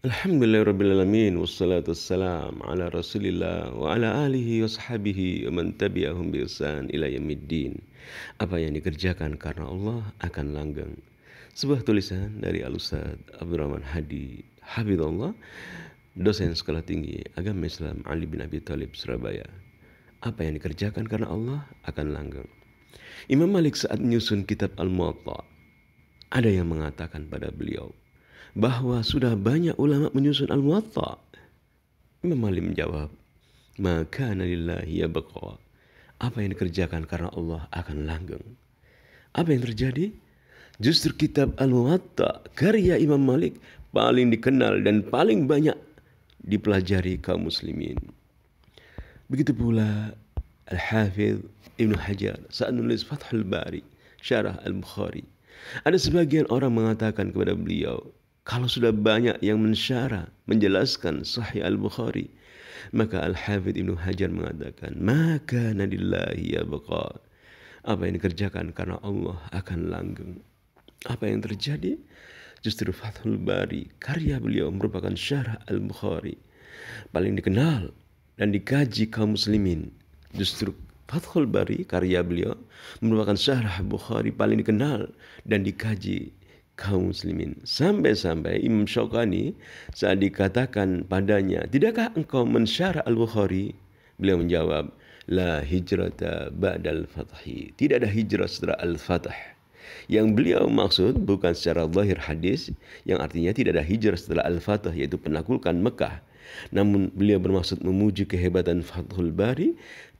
Alhamdulillahirrabbilalamin Wassalatu wassalam ala rasulillah Wa ala alihi wa sahabihi Wa man tabi'ahum biusan ila yamiddin Apa yang dikerjakan karena Allah akan langgeng Sebuah tulisan dari Al-Ustaz Abdurrahman Hadi Habibullah Dosen Sekolah Tinggi Agama Islam Ali bin Abi Thalib Surabaya Apa yang dikerjakan karena Allah akan langgeng Imam Malik saat menyusun kitab Al-Muwatta Ada yang mengatakan pada beliau bahwa sudah banyak ulama menyusun Al-Muwatta? Imam Malik menjawab, maka lillahi yabqa. Apa yang dikerjakan karena Allah akan langgeng. Apa yang terjadi? Justru kitab Al-Muwatta, karya Imam Malik paling dikenal dan paling banyak dipelajari kaum muslimin. Begitu pula Al-Hafidh Ibn Hajar saat menulis Fathul Bari, Syarah Al-Bukhari. Ada sebagian orang mengatakan kepada beliau, kalau sudah banyak yang mensyarah, menjelaskan Sahih Al-Bukhari, maka Al-Hafidh Ibnu Hajar mengatakan, "Maka nadillahi ya baqa." Apa yang dikerjakan karena Allah akan langgeng. Apa yang terjadi? Justru Fathul Bari, karya beliau merupakan syarah Al-Bukhari. Paling dikenal dan dikaji kaum muslimin. Justru Fathul Bari, karya beliau, merupakan syarah Bukhari paling dikenal dan dikaji kaum muslimin. Sampai-sampai Imam Syaukani saat dikatakan padanya, "Tidakkah engkau mensyarah Al-Bukhari?" Beliau menjawab, "La hijrata ba'dal fathi." Tidak ada hijrah setelah Al-Fatah. Yang beliau maksud bukan secara zahir hadis yang artinya tidak ada hijrah setelah Al-Fatah yaitu penaklukan Mekah. Namun beliau bermaksud memuji kehebatan Fathul Bari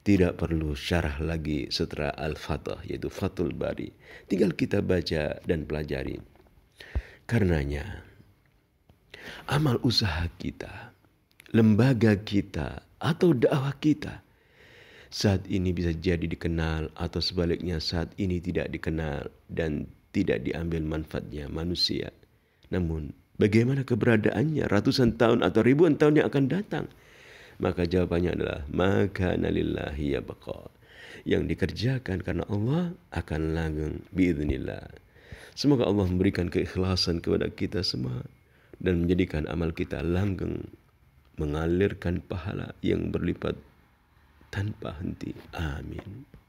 tidak perlu syarah lagi setelah Al-Fatah yaitu Fathul Bari. Tinggal kita baca dan pelajari. Karenanya, amal usaha kita, lembaga kita, atau dakwah kita saat ini bisa jadi dikenal atau sebaliknya saat ini tidak dikenal dan tidak diambil manfaatnya manusia. Namun bagaimana keberadaannya ratusan tahun atau ribuan tahun yang akan datang? Maka jawabannya adalah maka nalillahi ya baqa. Yang dikerjakan karena Allah akan langgeng biidznillah. Semoga Allah memberikan keikhlasan kepada kita semua dan menjadikan amal kita langgeng mengalirkan pahala yang berlipat tanpa henti. Amin.